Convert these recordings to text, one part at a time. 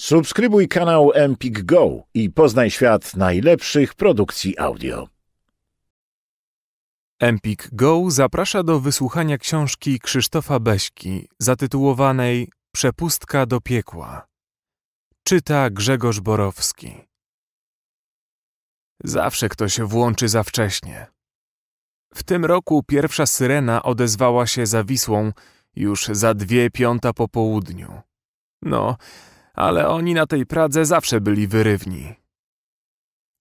Subskrybuj kanał Empik Go i poznaj świat najlepszych produkcji audio. Empik Go zaprasza do wysłuchania książki Krzysztofa Beśki zatytułowanej Przepustka do piekła. Czyta Grzegorz Borowski. Zawsze kto się włączy za wcześnie. W tym roku pierwsza syrena odezwała się za Wisłą już za dwie piąta po południu. No, ale oni na tej Pradze zawsze byli wyrywni.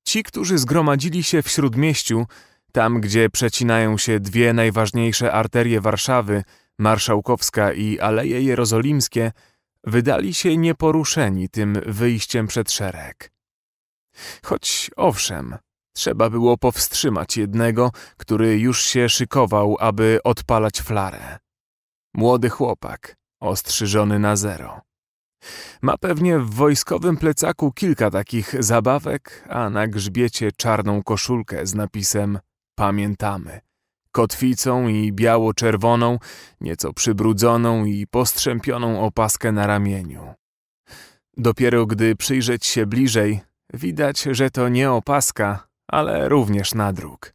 Ci, którzy zgromadzili się w śródmieściu, tam gdzie przecinają się dwie najważniejsze arterie Warszawy, Marszałkowska i Aleje Jerozolimskie, wydali się nieporuszeni tym wyjściem przed szereg. Choć owszem, trzeba było powstrzymać jednego, który już się szykował, aby odpalać flarę. Młody chłopak, ostrzyżony na zero. Ma pewnie w wojskowym plecaku kilka takich zabawek, a na grzbiecie czarną koszulkę z napisem Pamiętamy. Kotwicą i biało-czerwoną, nieco przybrudzoną i postrzępioną opaskę na ramieniu. Dopiero gdy przyjrzeć się bliżej, widać, że to nie opaska, ale również nadruk.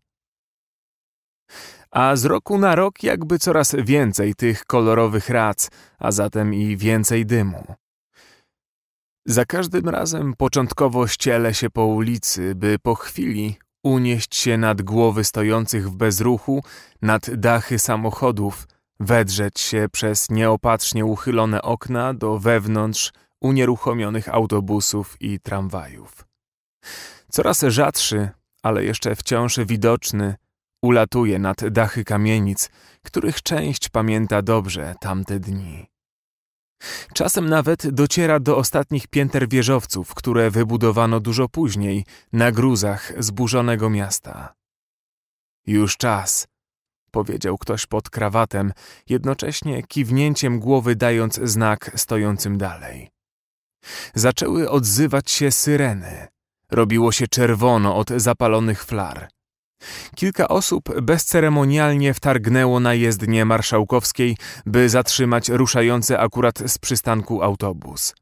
A z roku na rok jakby coraz więcej tych kolorowych rac, a zatem i więcej dymu. Za każdym razem początkowo ściele się po ulicy, by po chwili unieść się nad głowy stojących w bezruchu, nad dachy samochodów, wedrzeć się przez nieopatrznie uchylone okna do wewnątrz unieruchomionych autobusów i tramwajów. Coraz rzadszy, ale jeszcze wciąż widoczny, ulatuje nad dachy kamienic, których część pamięta dobrze tamte dni. Czasem nawet dociera do ostatnich pięter wieżowców, które wybudowano dużo później, na gruzach zburzonego miasta. Już czas, powiedział ktoś pod krawatem, jednocześnie kiwnięciem głowy dając znak stojącym dalej. Zaczęły odzywać się syreny. Robiło się czerwono od zapalonych flar. Kilka osób bezceremonialnie wtargnęło na jezdnię marszałkowskiej, by zatrzymać ruszający akurat z przystanku autobus.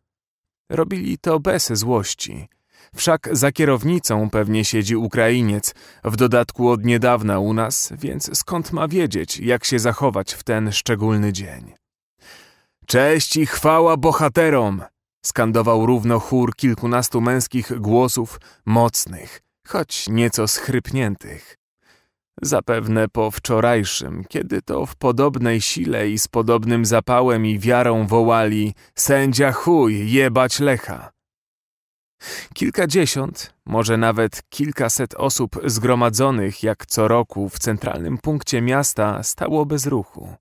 Robili to bez złości. Wszak za kierownicą pewnie siedzi Ukrainiec, w dodatku od niedawna u nas, więc skąd ma wiedzieć, jak się zachować w ten szczególny dzień? Cześć i chwała bohaterom! skandował równo chór kilkunastu męskich głosów, mocnych – choć nieco schrypniętych. Zapewne po wczorajszym, kiedy to w podobnej sile i z podobnym zapałem i wiarą wołali sędzia chuj, jebać lecha. Kilkadziesiąt, może nawet kilkaset osób zgromadzonych jak co roku w centralnym punkcie miasta stało bez ruchu.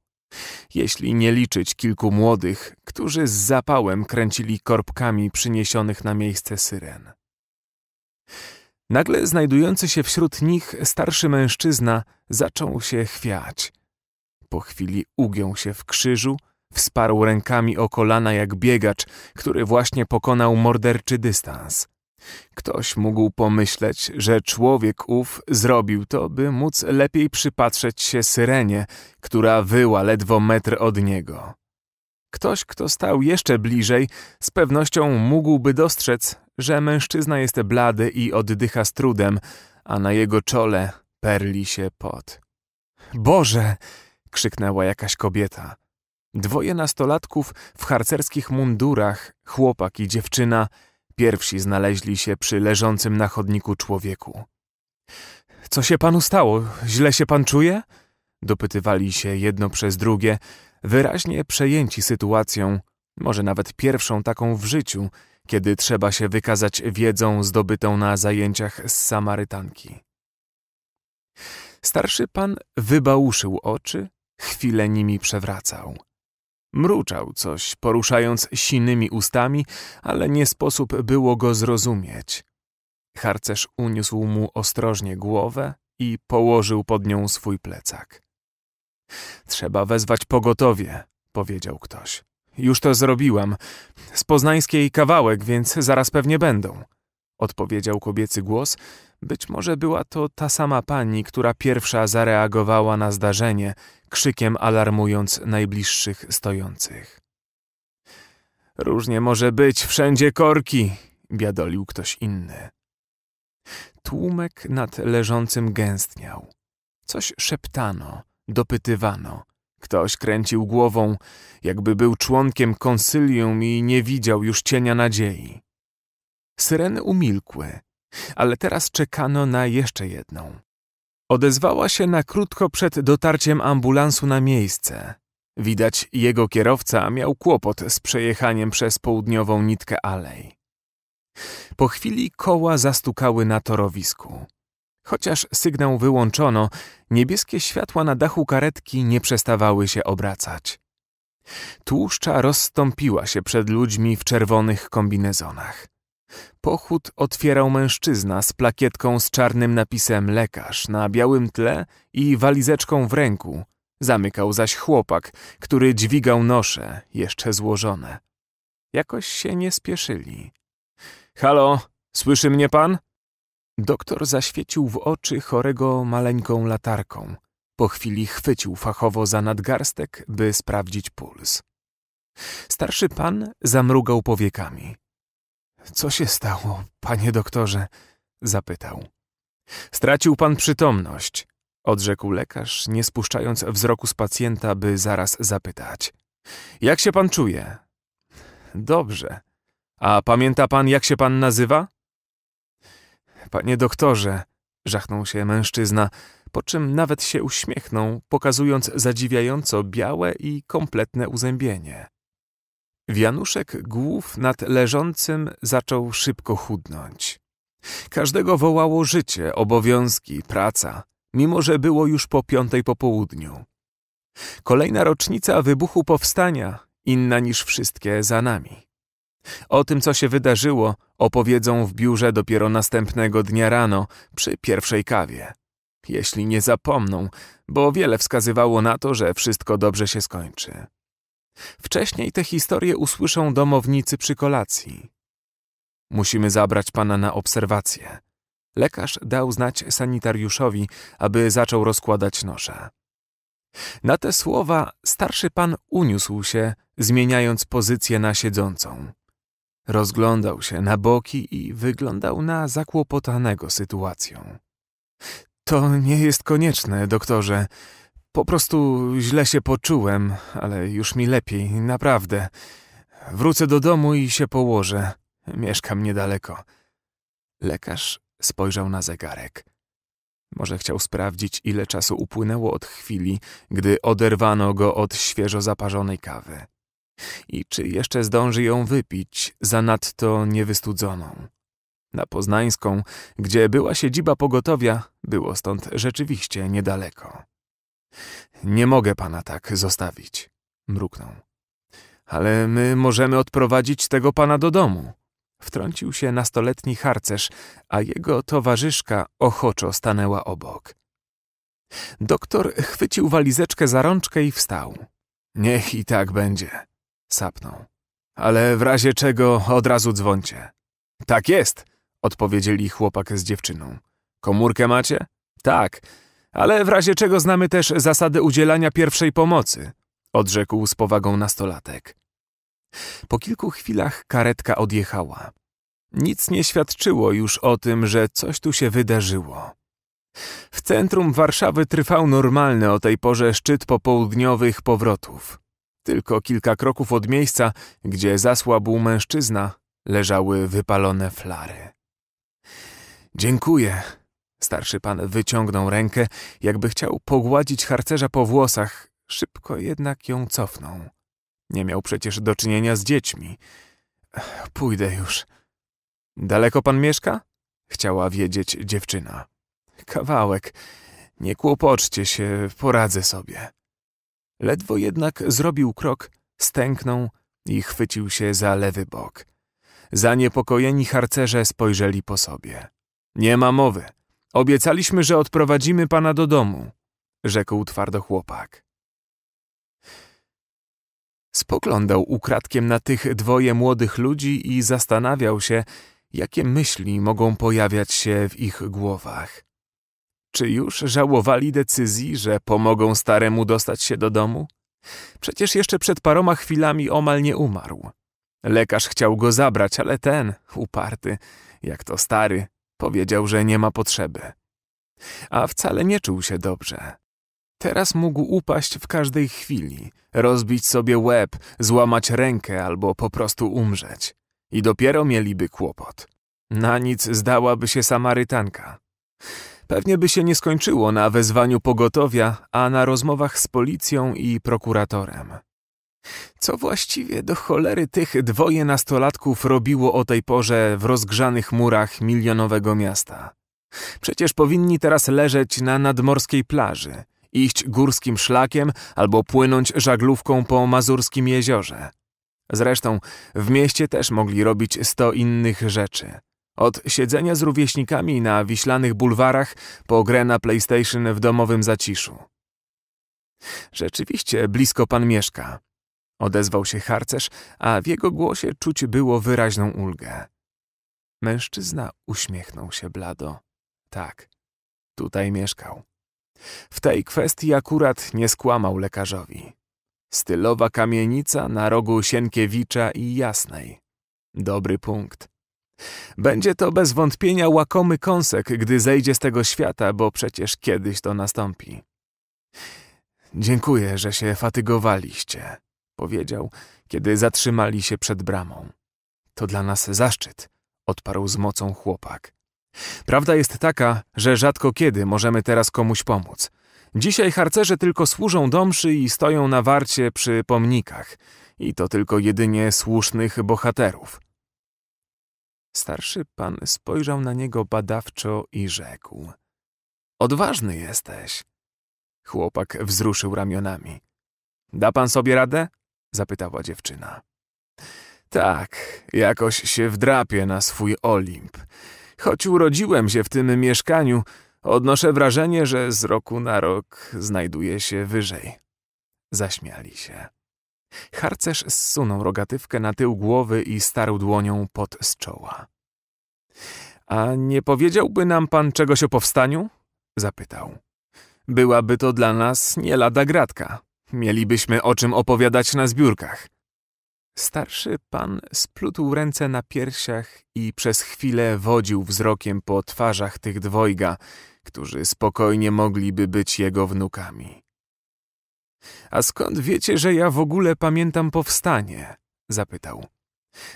Jeśli nie liczyć kilku młodych, którzy z zapałem kręcili korbkami przyniesionych na miejsce syren. Nagle znajdujący się wśród nich starszy mężczyzna zaczął się chwiać. Po chwili ugiął się w krzyżu, wsparł rękami o kolana jak biegacz, który właśnie pokonał morderczy dystans. Ktoś mógł pomyśleć, że człowiek ów zrobił to, by móc lepiej przypatrzeć się syrenie, która wyła ledwo metr od niego. Ktoś, kto stał jeszcze bliżej, z pewnością mógłby dostrzec, że mężczyzna jest blady i oddycha z trudem, a na jego czole perli się pot. Boże! krzyknęła jakaś kobieta. Dwoje nastolatków w harcerskich mundurach, chłopak i dziewczyna, pierwsi znaleźli się przy leżącym na chodniku człowieku. Co się panu stało? Źle się pan czuje? Dopytywali się jedno przez drugie, wyraźnie przejęci sytuacją, może nawet pierwszą taką w życiu, kiedy trzeba się wykazać wiedzą zdobytą na zajęciach z Samarytanki. Starszy pan wybałuszył oczy, chwilę nimi przewracał. Mruczał coś, poruszając sinymi ustami, ale nie sposób było go zrozumieć. Harcerz uniósł mu ostrożnie głowę i położył pod nią swój plecak. Trzeba wezwać pogotowie, powiedział ktoś. Już to zrobiłam. Z poznańskiej kawałek, więc zaraz pewnie będą. Odpowiedział kobiecy głos. Być może była to ta sama pani, która pierwsza zareagowała na zdarzenie, krzykiem alarmując najbliższych stojących. Różnie może być, wszędzie korki, biadolił ktoś inny. Tłumek nad leżącym gęstniał. Coś szeptano, dopytywano, Ktoś kręcił głową, jakby był członkiem konsylium i nie widział już cienia nadziei. Syreny umilkły, ale teraz czekano na jeszcze jedną. Odezwała się na krótko przed dotarciem ambulansu na miejsce. Widać, jego kierowca miał kłopot z przejechaniem przez południową nitkę alej. Po chwili koła zastukały na torowisku. Chociaż sygnał wyłączono, niebieskie światła na dachu karetki nie przestawały się obracać. Tłuszcza rozstąpiła się przed ludźmi w czerwonych kombinezonach. Pochód otwierał mężczyzna z plakietką z czarnym napisem lekarz na białym tle i walizeczką w ręku. Zamykał zaś chłopak, który dźwigał nosze, jeszcze złożone. Jakoś się nie spieszyli. Halo, słyszy mnie pan? Doktor zaświecił w oczy chorego maleńką latarką. Po chwili chwycił fachowo za nadgarstek, by sprawdzić puls. Starszy pan zamrugał powiekami. Co się stało, panie doktorze? zapytał. Stracił pan przytomność, odrzekł lekarz, nie spuszczając wzroku z pacjenta, by zaraz zapytać. Jak się pan czuje? Dobrze. A pamięta pan, jak się pan nazywa? Panie doktorze, żachnął się mężczyzna, po czym nawet się uśmiechnął, pokazując zadziwiająco białe i kompletne uzębienie. Wianuszek głów nad leżącym zaczął szybko chudnąć. Każdego wołało życie, obowiązki, praca, mimo że było już po piątej po południu. Kolejna rocznica wybuchu powstania, inna niż wszystkie za nami. O tym, co się wydarzyło, opowiedzą w biurze dopiero następnego dnia rano przy pierwszej kawie. Jeśli nie zapomną, bo wiele wskazywało na to, że wszystko dobrze się skończy. Wcześniej te historie usłyszą domownicy przy kolacji. Musimy zabrać pana na obserwację. Lekarz dał znać sanitariuszowi, aby zaczął rozkładać nosze. Na te słowa starszy pan uniósł się, zmieniając pozycję na siedzącą. Rozglądał się na boki i wyglądał na zakłopotanego sytuacją. To nie jest konieczne, doktorze. Po prostu źle się poczułem, ale już mi lepiej, naprawdę. Wrócę do domu i się położę. Mieszkam niedaleko. Lekarz spojrzał na zegarek. Może chciał sprawdzić, ile czasu upłynęło od chwili, gdy oderwano go od świeżo zaparzonej kawy i czy jeszcze zdąży ją wypić, zanadto niewystudzoną. Na Poznańską, gdzie była siedziba pogotowia, było stąd rzeczywiście niedaleko. Nie mogę pana tak zostawić, mruknął. Ale my możemy odprowadzić tego pana do domu. Wtrącił się nastoletni harcerz, a jego towarzyszka ochoczo stanęła obok. Doktor chwycił walizeczkę za rączkę i wstał. Niech i tak będzie. Sapnął. Ale w razie czego od razu dzwońcie. Tak jest, odpowiedzieli chłopak z dziewczyną. Komórkę macie? Tak, ale w razie czego znamy też zasady udzielania pierwszej pomocy, odrzekł z powagą nastolatek. Po kilku chwilach karetka odjechała. Nic nie świadczyło już o tym, że coś tu się wydarzyło. W centrum Warszawy trwał normalny o tej porze szczyt popołudniowych powrotów. Tylko kilka kroków od miejsca, gdzie zasłabł mężczyzna, leżały wypalone flary. Dziękuję. Starszy pan wyciągnął rękę, jakby chciał pogładzić harcerza po włosach, szybko jednak ją cofnął. Nie miał przecież do czynienia z dziećmi. Pójdę już. Daleko pan mieszka? Chciała wiedzieć dziewczyna. Kawałek. Nie kłopoczcie się, poradzę sobie. Ledwo jednak zrobił krok, stęknął i chwycił się za lewy bok. Zaniepokojeni harcerze spojrzeli po sobie. Nie ma mowy. Obiecaliśmy, że odprowadzimy pana do domu, rzekł twardo chłopak. Spoglądał ukradkiem na tych dwoje młodych ludzi i zastanawiał się, jakie myśli mogą pojawiać się w ich głowach. Czy już żałowali decyzji, że pomogą staremu dostać się do domu? Przecież jeszcze przed paroma chwilami omal nie umarł. Lekarz chciał go zabrać, ale ten, uparty, jak to stary, powiedział, że nie ma potrzeby. A wcale nie czuł się dobrze. Teraz mógł upaść w każdej chwili, rozbić sobie łeb, złamać rękę albo po prostu umrzeć. I dopiero mieliby kłopot. Na nic zdałaby się Samarytanka. Pewnie by się nie skończyło na wezwaniu pogotowia, a na rozmowach z policją i prokuratorem. Co właściwie do cholery tych dwoje nastolatków robiło o tej porze w rozgrzanych murach milionowego miasta? Przecież powinni teraz leżeć na nadmorskiej plaży, iść górskim szlakiem albo płynąć żaglówką po mazurskim jeziorze. Zresztą w mieście też mogli robić sto innych rzeczy. Od siedzenia z rówieśnikami na wiślanych bulwarach po grę na PlayStation w domowym zaciszu. Rzeczywiście blisko pan mieszka. Odezwał się harcerz, a w jego głosie czuć było wyraźną ulgę. Mężczyzna uśmiechnął się blado. Tak, tutaj mieszkał. W tej kwestii akurat nie skłamał lekarzowi. Stylowa kamienica na rogu Sienkiewicza i Jasnej. Dobry punkt. Będzie to bez wątpienia łakomy kąsek, gdy zejdzie z tego świata, bo przecież kiedyś to nastąpi. Dziękuję, że się fatygowaliście, powiedział, kiedy zatrzymali się przed bramą. To dla nas zaszczyt, odparł z mocą chłopak. Prawda jest taka, że rzadko kiedy możemy teraz komuś pomóc. Dzisiaj harcerze tylko służą do mszy i stoją na warcie przy pomnikach. I to tylko jedynie słusznych bohaterów. Starszy pan spojrzał na niego badawczo i rzekł. Odważny jesteś. Chłopak wzruszył ramionami. Da pan sobie radę? zapytała dziewczyna. Tak, jakoś się wdrapię na swój Olimp. Choć urodziłem się w tym mieszkaniu, odnoszę wrażenie, że z roku na rok znajduję się wyżej. Zaśmiali się. Harcerz zsunął rogatywkę na tył głowy i starł dłonią pot z czoła. A nie powiedziałby nam pan czegoś o powstaniu? zapytał. Byłaby to dla nas nie lada gratka. Mielibyśmy o czym opowiadać na zbiórkach. Starszy pan splutł ręce na piersiach i przez chwilę wodził wzrokiem po twarzach tych dwojga, którzy spokojnie mogliby być jego wnukami. A skąd wiecie, że ja w ogóle pamiętam powstanie? zapytał.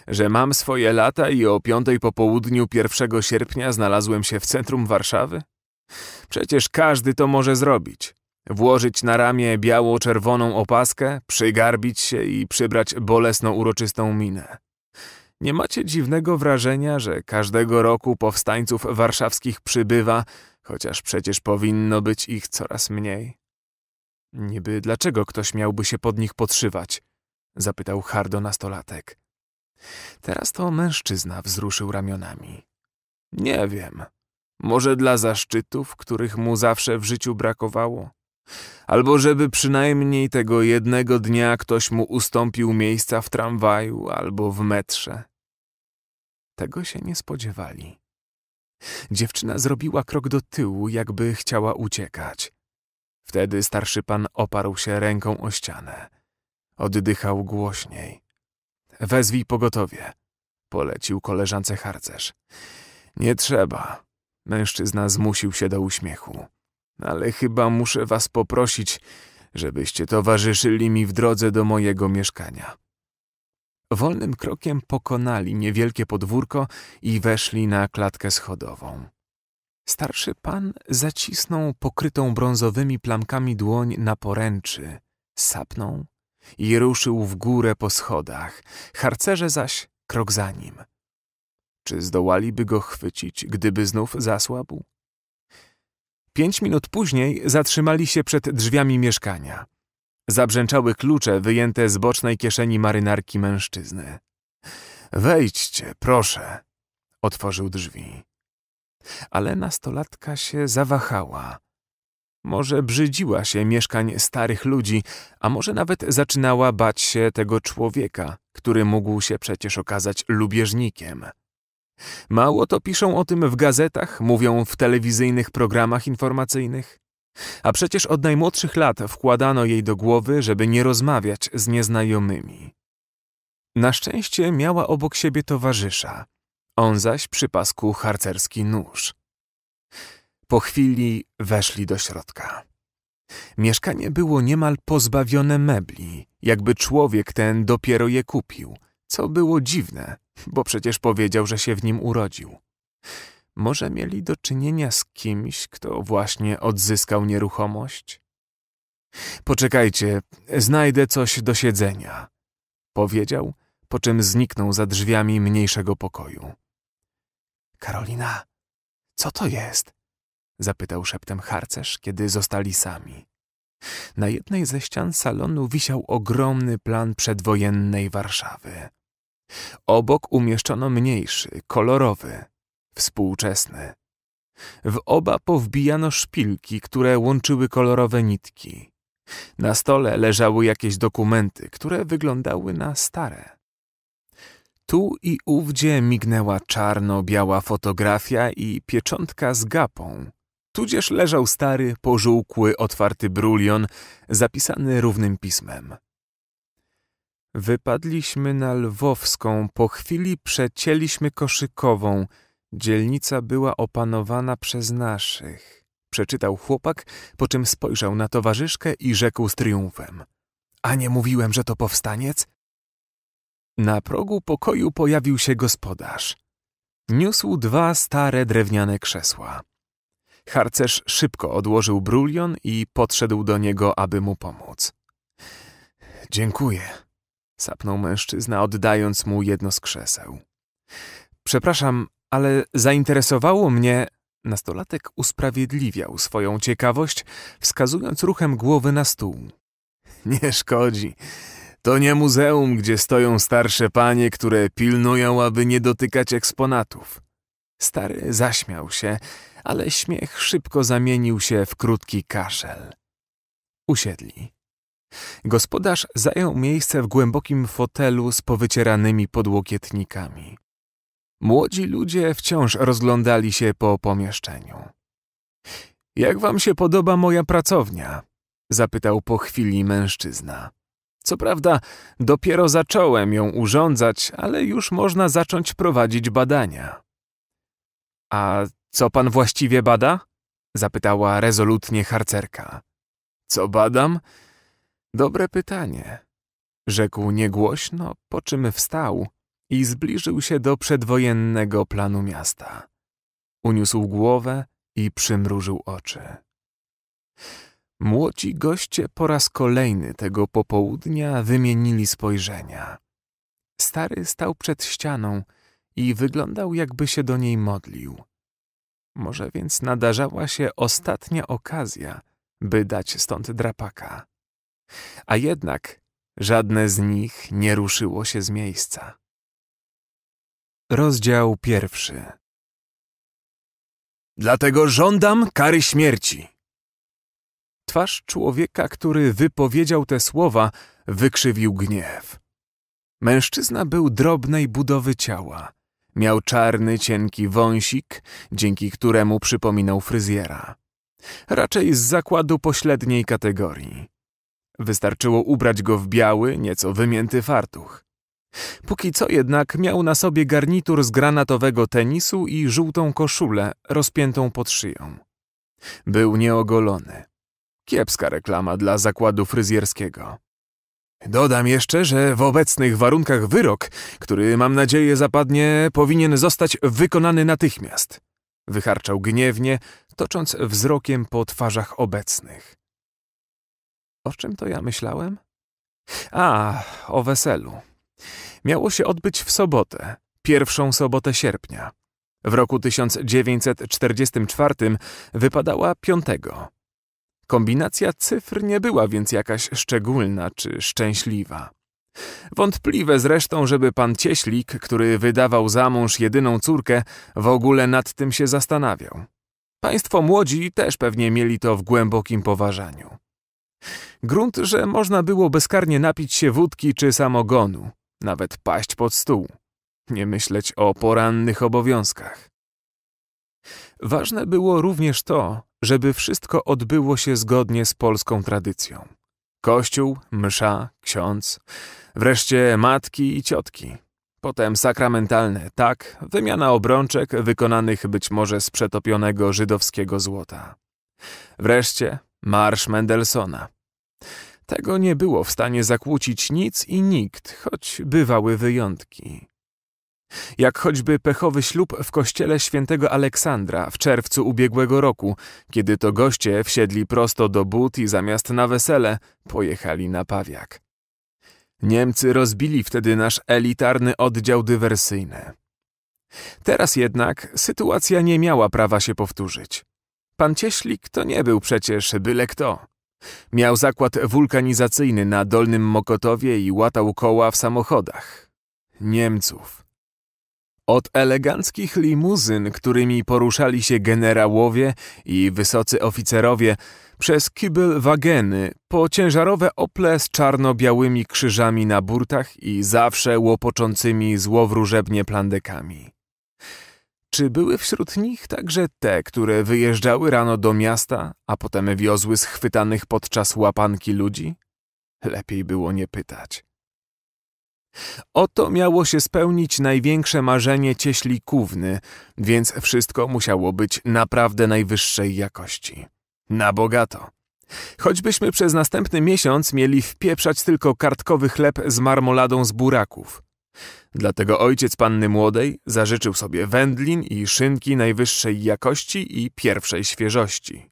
Że mam swoje lata i o piątej po południu 1 sierpnia znalazłem się w centrum Warszawy? Przecież każdy to może zrobić. Włożyć na ramię biało-czerwoną opaskę, przygarbić się i przybrać bolesną uroczystą minę. Nie macie dziwnego wrażenia, że każdego roku powstańców warszawskich przybywa, chociaż przecież powinno być ich coraz mniej? Niby dlaczego ktoś miałby się pod nich podszywać? Zapytał hardo nastolatek. Teraz to mężczyzna wzruszył ramionami. Nie wiem. Może dla zaszczytów, których mu zawsze w życiu brakowało? Albo żeby przynajmniej tego jednego dnia ktoś mu ustąpił miejsca w tramwaju albo w metrze. Tego się nie spodziewali. Dziewczyna zrobiła krok do tyłu, jakby chciała uciekać. Wtedy starszy pan oparł się ręką o ścianę. Oddychał głośniej. Wezwij pogotowie, polecił koleżance harcerz. Nie trzeba. Mężczyzna zmusił się do uśmiechu. Ale chyba muszę was poprosić, żebyście towarzyszyli mi w drodze do mojego mieszkania. Wolnym krokiem pokonali niewielkie podwórko i weszli na klatkę schodową. Starszy pan zacisnął pokrytą brązowymi plamkami dłoń na poręczy, sapnął i ruszył w górę po schodach, harcerze zaś krok za nim. Czy zdołaliby go chwycić, gdyby znów zasłabł? Pięć minut później zatrzymali się przed drzwiami mieszkania. Zabrzęczały klucze wyjęte z bocznej kieszeni marynarki mężczyzny. Wejdźcie, proszę, otworzył drzwi. Ale nastolatka się zawahała. Może brzydziła się mieszkań starych ludzi, a może nawet zaczynała bać się tego człowieka, który mógł się przecież okazać lubieżnikiem. Mało to piszą o tym w gazetach, mówią w telewizyjnych programach informacyjnych. A przecież od najmłodszych lat wkładano jej do głowy, żeby nie rozmawiać z nieznajomymi. Na szczęście miała obok siebie towarzysza, on zaś przy pasku harcerski nóż. Po chwili weszli do środka. Mieszkanie było niemal pozbawione mebli, jakby człowiek ten dopiero je kupił, co było dziwne, bo przecież powiedział, że się w nim urodził. Może mieli do czynienia z kimś, kto właśnie odzyskał nieruchomość? Poczekajcie, znajdę coś do siedzenia, powiedział po czym zniknął za drzwiami mniejszego pokoju. Karolina, co to jest? zapytał szeptem harcerz, kiedy zostali sami. Na jednej ze ścian salonu wisiał ogromny plan przedwojennej Warszawy. Obok umieszczono mniejszy, kolorowy, współczesny. W oba powbijano szpilki, które łączyły kolorowe nitki. Na stole leżały jakieś dokumenty, które wyglądały na stare. Tu i ówdzie mignęła czarno-biała fotografia i pieczątka z gapą. Tudzież leżał stary, pożółkły, otwarty brulion, zapisany równym pismem. Wypadliśmy na Lwowską, po chwili przecięliśmy koszykową. Dzielnica była opanowana przez naszych. Przeczytał chłopak, po czym spojrzał na towarzyszkę i rzekł z triumfem. A nie mówiłem, że to powstaniec? Na progu pokoju pojawił się gospodarz. Niósł dwa stare drewniane krzesła. Harcerz szybko odłożył brulion i podszedł do niego, aby mu pomóc. Dziękuję, sapnął mężczyzna, oddając mu jedno z krzeseł. Przepraszam, ale zainteresowało mnie. Nastolatek usprawiedliwiał swoją ciekawość, wskazując ruchem głowy na stół. Nie szkodzi. To nie muzeum, gdzie stoją starsze panie, które pilnują, aby nie dotykać eksponatów. Stary zaśmiał się, ale śmiech szybko zamienił się w krótki kaszel. Usiedli. Gospodarz zajął miejsce w głębokim fotelu z powycieranymi podłokietnikami. Młodzi ludzie wciąż rozglądali się po pomieszczeniu. Jak wam się podoba moja pracownia? zapytał po chwili mężczyzna. Co prawda, dopiero zacząłem ją urządzać, ale już można zacząć prowadzić badania. A co pan właściwie bada? zapytała rezolutnie harcerka. Co badam? Dobre pytanie, rzekł niegłośno, po czym wstał i zbliżył się do przedwojennego planu miasta. Uniósł głowę i przymrużył oczy. Młodzi goście po raz kolejny tego popołudnia wymienili spojrzenia. Stary stał przed ścianą i wyglądał, jakby się do niej modlił. Może więc nadarzała się ostatnia okazja, by dać stąd drapaka. A jednak żadne z nich nie ruszyło się z miejsca. Rozdział pierwszy. Dlatego żądam kary śmierci. Twarz człowieka, który wypowiedział te słowa, wykrzywił gniew. Mężczyzna był drobnej budowy ciała. Miał czarny, cienki wąsik, dzięki któremu przypominał fryzjera. Raczej z zakładu pośredniej kategorii. Wystarczyło ubrać go w biały, nieco wymięty fartuch. Póki co jednak miał na sobie garnitur z granatowego tenisu i żółtą koszulę rozpiętą pod szyją. Był nieogolony. Kiepska reklama dla zakładu fryzjerskiego. Dodam jeszcze, że w obecnych warunkach wyrok, który mam nadzieję zapadnie, powinien zostać wykonany natychmiast. Wycharczał gniewnie, tocząc wzrokiem po twarzach obecnych. O czym to ja myślałem? A, o weselu. Miało się odbyć w sobotę, pierwszą sobotę sierpnia. W roku 1944 wypadała piątego. Kombinacja cyfr nie była więc jakaś szczególna czy szczęśliwa. Wątpliwe zresztą, żeby pan Cieślik, który wydawał za mąż jedyną córkę, w ogóle nad tym się zastanawiał. Państwo młodzi też pewnie mieli to w głębokim poważaniu. Grunt, że można było bezkarnie napić się wódki czy samogonu, nawet paść pod stół, nie myśleć o porannych obowiązkach. Ważne było również to, żeby wszystko odbyło się zgodnie z polską tradycją. Kościół, msza, ksiądz, wreszcie matki i ciotki. Potem sakramentalne, tak, wymiana obrączek wykonanych być może z przetopionego żydowskiego złota. Wreszcie marsz Mendelssohna. Tego nie było w stanie zakłócić nic i nikt, choć bywały wyjątki. Jak choćby pechowy ślub w kościele świętego Aleksandra w czerwcu ubiegłego roku, kiedy to goście wsiedli prosto do but i zamiast na wesele pojechali na pawiak. Niemcy rozbili wtedy nasz elitarny oddział dywersyjny. Teraz jednak sytuacja nie miała prawa się powtórzyć. Pan Cieślik to nie był przecież byle kto. Miał zakład wulkanizacyjny na Dolnym Mokotowie i łatał koła w samochodach. Niemców. Od eleganckich limuzyn, którymi poruszali się generałowie i wysocy oficerowie, przez kibel-wageny, po ciężarowe ople z czarno-białymi krzyżami na burtach i zawsze łopoczącymi złowróżebnie plandekami. Czy były wśród nich także te, które wyjeżdżały rano do miasta, a potem wiozły schwytanych podczas łapanki ludzi? Lepiej było nie pytać. Oto miało się spełnić największe marzenie cieśli kówny, więc wszystko musiało być naprawdę najwyższej jakości. Na bogato. Choćbyśmy przez następny miesiąc mieli wpieprzać tylko kartkowy chleb z marmoladą z buraków. Dlatego ojciec panny młodej zażyczył sobie wędlin i szynki najwyższej jakości i pierwszej świeżości.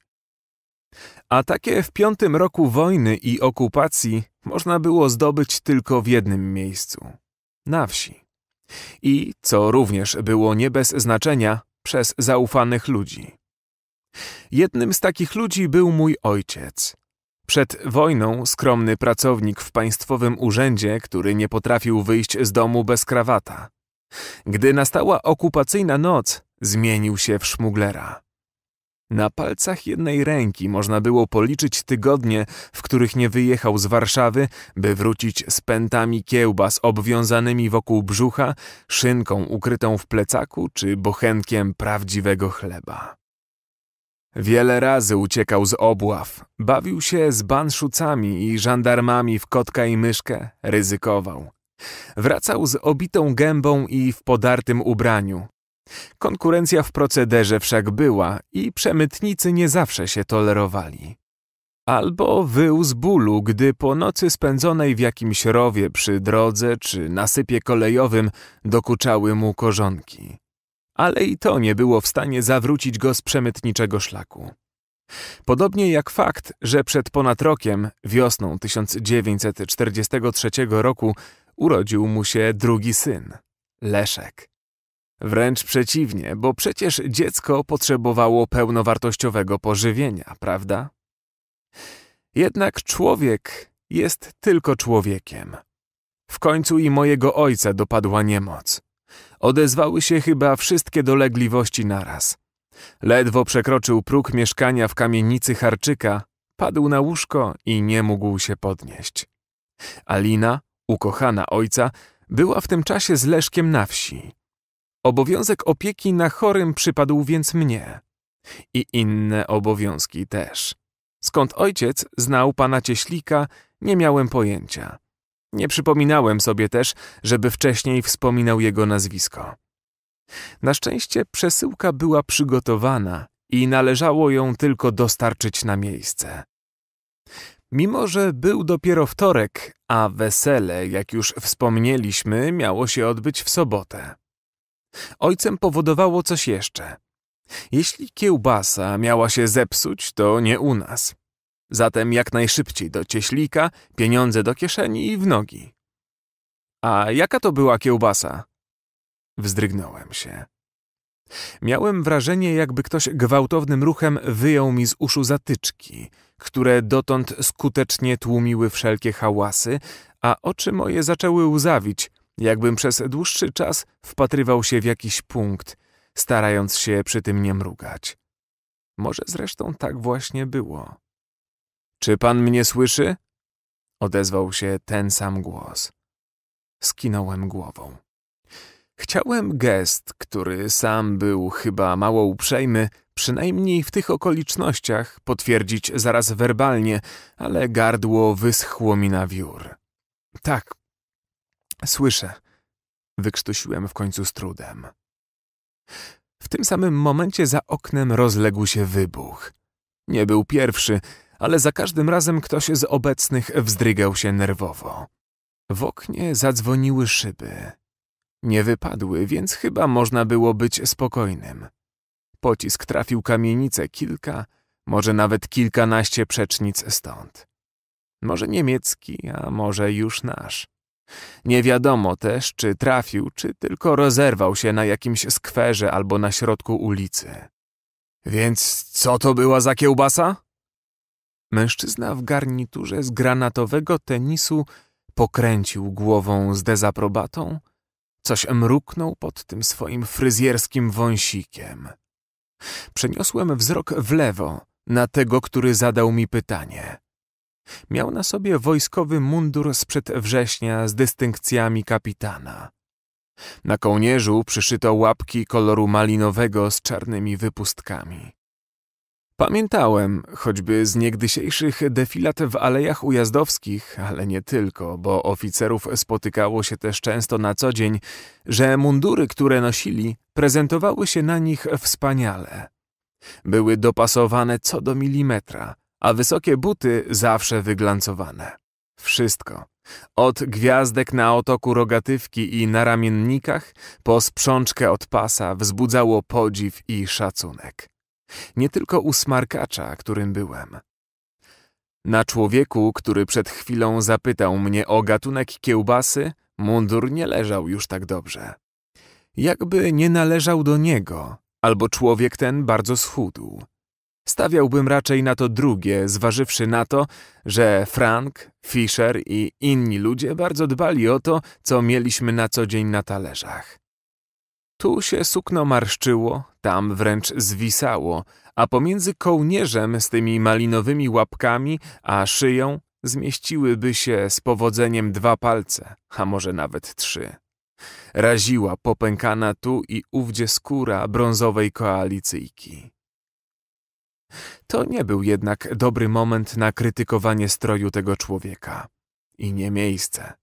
A takie w piątym roku wojny i okupacji można było zdobyć tylko w jednym miejscu na wsi. I, co również było nie bez znaczenia, przez zaufanych ludzi. Jednym z takich ludzi był mój ojciec. Przed wojną skromny pracownik w państwowym urzędzie, który nie potrafił wyjść z domu bez krawata. Gdy nastała okupacyjna noc, zmienił się w szmuglera. Na palcach jednej ręki można było policzyć tygodnie, w których nie wyjechał z Warszawy, by wrócić z pętami kiełbas obwiązanymi wokół brzucha, szynką ukrytą w plecaku czy bochenkiem prawdziwego chleba. Wiele razy uciekał z obław, bawił się z banszucami i żandarmami w kotka i myszkę, ryzykował. Wracał z obitą gębą i w podartym ubraniu, Konkurencja w procederze wszak była i przemytnicy nie zawsze się tolerowali. Albo wył z bólu, gdy po nocy spędzonej w jakimś rowie przy drodze czy nasypie kolejowym dokuczały mu korzonki. Ale i to nie było w stanie zawrócić go z przemytniczego szlaku. Podobnie jak fakt, że przed ponad rokiem, wiosną 1943 roku, urodził mu się drugi syn, Leszek. Wręcz przeciwnie, bo przecież dziecko potrzebowało pełnowartościowego pożywienia, prawda? Jednak człowiek jest tylko człowiekiem. W końcu i mojego ojca dopadła niemoc. Odezwały się chyba wszystkie dolegliwości naraz. Ledwo przekroczył próg mieszkania w kamienicy Harczyka, padł na łóżko i nie mógł się podnieść. Alina, ukochana ojca, była w tym czasie z Leszkiem na wsi. Obowiązek opieki na chorym przypadł więc mnie. I inne obowiązki też. Skąd ojciec znał pana Cieślika, nie miałem pojęcia. Nie przypominałem sobie też, żeby wcześniej wspominał jego nazwisko. Na szczęście przesyłka była przygotowana i należało ją tylko dostarczyć na miejsce. Mimo, że był dopiero wtorek, a wesele, jak już wspomnieliśmy, miało się odbyć w sobotę. Ojcem powodowało coś jeszcze. Jeśli kiełbasa miała się zepsuć, to nie u nas. Zatem jak najszybciej do cieślika, pieniądze do kieszeni i w nogi. A jaka to była kiełbasa? Wzdrygnąłem się. Miałem wrażenie, jakby ktoś gwałtownym ruchem wyjął mi z uszu zatyczki, które dotąd skutecznie tłumiły wszelkie hałasy, a oczy moje zaczęły łzawić, jakbym przez dłuższy czas wpatrywał się w jakiś punkt, starając się przy tym nie mrugać. Może zresztą tak właśnie było. Czy pan mnie słyszy? Odezwał się ten sam głos. Skinąłem głową. Chciałem gest, który sam był chyba mało uprzejmy, przynajmniej w tych okolicznościach, potwierdzić zaraz werbalnie, ale gardło wyschło mi na wiór. Tak, Słyszę. Wykrztusiłem w końcu z trudem. W tym samym momencie za oknem rozległ się wybuch. Nie był pierwszy, ale za każdym razem ktoś z obecnych wzdrygał się nerwowo. W oknie zadzwoniły szyby. Nie wypadły, więc chyba można było być spokojnym. Pocisk trafił kamienicę kilka, może nawet kilkanaście przecznic stąd. Może niemiecki, a może już nasz. Nie wiadomo też, czy trafił, czy tylko rozerwał się na jakimś skwerze albo na środku ulicy. Więc co to była za kiełbasa? Mężczyzna w garniturze z granatowego tenisu pokręcił głową z dezaprobatą, coś mruknął pod tym swoim fryzjerskim wąsikiem. Przeniosłem wzrok w lewo, na tego, który zadał mi pytanie. Miał na sobie wojskowy mundur sprzed września z dystynkcjami kapitana. Na kołnierzu przyszyto łapki koloru malinowego z czarnymi wypustkami. Pamiętałem, choćby z niegdysiejszych defilat w alejach ujazdowskich, ale nie tylko, bo oficerów spotykało się też często na co dzień, że mundury, które nosili, prezentowały się na nich wspaniale. Były dopasowane co do milimetra, a wysokie buty zawsze wyglancowane. Wszystko. Od gwiazdek na otoku rogatywki i na ramiennikach, po sprzączkę od pasa wzbudzało podziw i szacunek. Nie tylko u smarkacza, którym byłem. Na człowieku, który przed chwilą zapytał mnie o gatunek kiełbasy, mundur nie leżał już tak dobrze. Jakby nie należał do niego, albo człowiek ten bardzo schudł. Stawiałbym raczej na to drugie, zważywszy na to, że Frank, Fischer i inni ludzie bardzo dbali o to, co mieliśmy na co dzień na talerzach. Tu się sukno marszczyło, tam wręcz zwisało, a pomiędzy kołnierzem z tymi malinowymi łapkami a szyją zmieściłyby się z powodzeniem dwa palce, a może nawet trzy. Raziła popękana tu i ówdzie skóra brązowej koalicyjki. To nie był jednak dobry moment na krytykowanie stroju tego człowieka. I nie miejsce.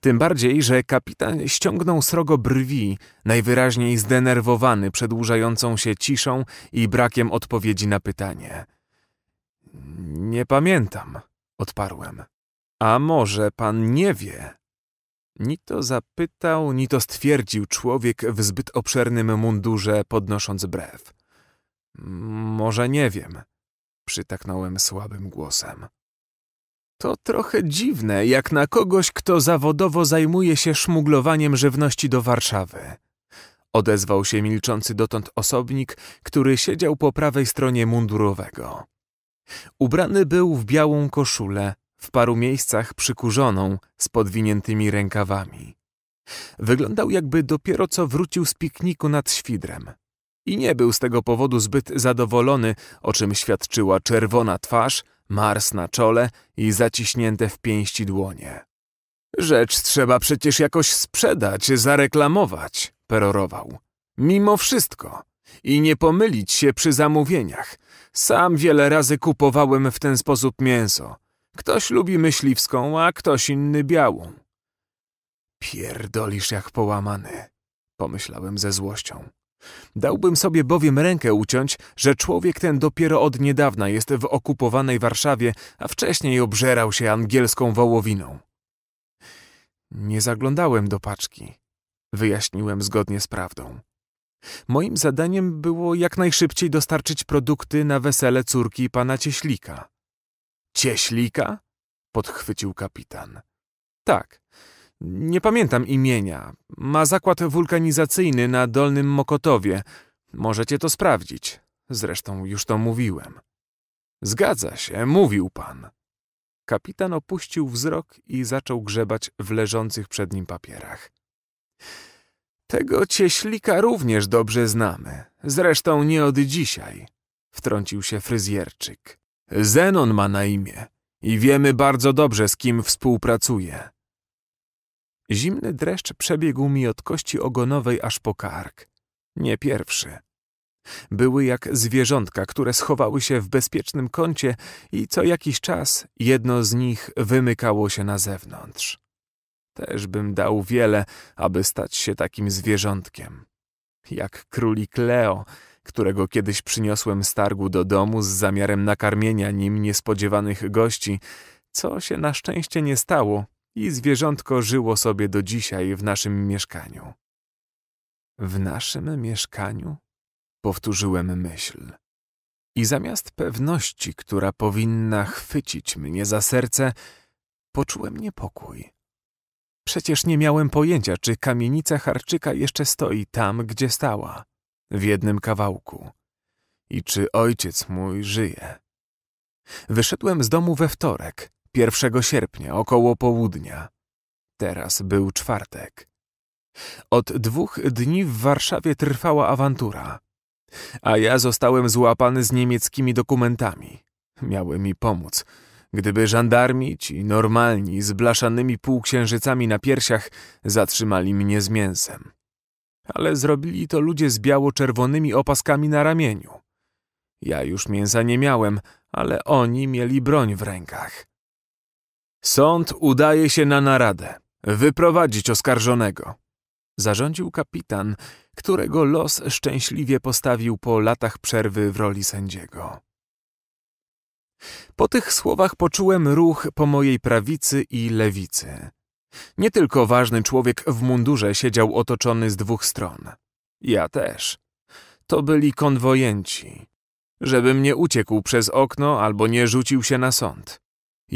Tym bardziej, że kapitan ściągnął srogo brwi, najwyraźniej zdenerwowany przedłużającą się ciszą i brakiem odpowiedzi na pytanie. Nie pamiętam, odparłem. A może pan nie wie? Ni to zapytał, ni to stwierdził człowiek w zbyt obszernym mundurze, podnosząc brew. Może nie wiem, przytaknąłem słabym głosem. To trochę dziwne, jak na kogoś, kto zawodowo zajmuje się szmuglowaniem żywności do Warszawy. Odezwał się milczący dotąd osobnik, który siedział po prawej stronie mundurowego. Ubrany był w białą koszulę, w paru miejscach przykurzoną, z podwiniętymi rękawami. Wyglądał jakby dopiero co wrócił z pikniku nad Świdrem i nie był z tego powodu zbyt zadowolony, o czym świadczyła czerwona twarz, mars na czole i zaciśnięte w pięści dłonie. Rzecz trzeba przecież jakoś sprzedać, zareklamować, perorował. Mimo wszystko. I nie pomylić się przy zamówieniach. Sam wiele razy kupowałem w ten sposób mięso. Ktoś lubi myśliwską, a ktoś inny białą. Pierdolisz jak połamany, pomyślałem ze złością. Dałbym sobie bowiem rękę uciąć, że człowiek ten dopiero od niedawna jest w okupowanej Warszawie, a wcześniej obżerał się angielską wołowiną. Nie zaglądałem do paczki, wyjaśniłem zgodnie z prawdą. Moim zadaniem było jak najszybciej dostarczyć produkty na wesele córki pana Cieślika. Cieślika? podchwycił kapitan. Tak, nie pamiętam imienia. Ma zakład wulkanizacyjny na Dolnym Mokotowie. Możecie to sprawdzić. Zresztą już to mówiłem. Zgadza się, mówił pan. Kapitan opuścił wzrok i zaczął grzebać w leżących przed nim papierach. Tego cieślika również dobrze znamy. Zresztą nie od dzisiaj, wtrącił się fryzjerczyk. Zenon ma na imię i wiemy bardzo dobrze, z kim współpracuje. Zimny dreszcz przebiegł mi od kości ogonowej aż po kark. Nie pierwszy. Były jak zwierzątka, które schowały się w bezpiecznym kącie i co jakiś czas jedno z nich wymykało się na zewnątrz. Też bym dał wiele, aby stać się takim zwierzątkiem. Jak królik Leo, którego kiedyś przyniosłem z targu do domu z zamiarem nakarmienia nim niespodziewanych gości, co się na szczęście nie stało, i zwierzątko żyło sobie do dzisiaj w naszym mieszkaniu. W naszym mieszkaniu? Powtórzyłem myśl. I zamiast pewności, która powinna chwycić mnie za serce, poczułem niepokój. Przecież nie miałem pojęcia, czy kamienica Harczyka jeszcze stoi tam, gdzie stała, w jednym kawałku. I czy ojciec mój żyje. Wyszedłem z domu we wtorek, 1 sierpnia, około południa. Teraz był czwartek. Od dwóch dni w Warszawie trwała awantura, a ja zostałem złapany z niemieckimi dokumentami. Miały mi pomóc. Gdyby żandarmi, ci normalni, z blaszanymi półksiężycami na piersiach, zatrzymali mnie z mięsem. Ale zrobili to ludzie z biało-czerwonymi opaskami na ramieniu. Ja już mięsa nie miałem, ale oni mieli broń w rękach. Sąd udaje się na naradę. Wyprowadzić oskarżonego. Zarządził kapitan, którego los szczęśliwie postawił po latach przerwy w roli sędziego. Po tych słowach poczułem ruch po mojej prawicy i lewicy. Nie tylko ważny człowiek w mundurze siedział otoczony z dwóch stron. Ja też. To byli konwojenci. Żebym nie uciekł przez okno albo nie rzucił się na sąd.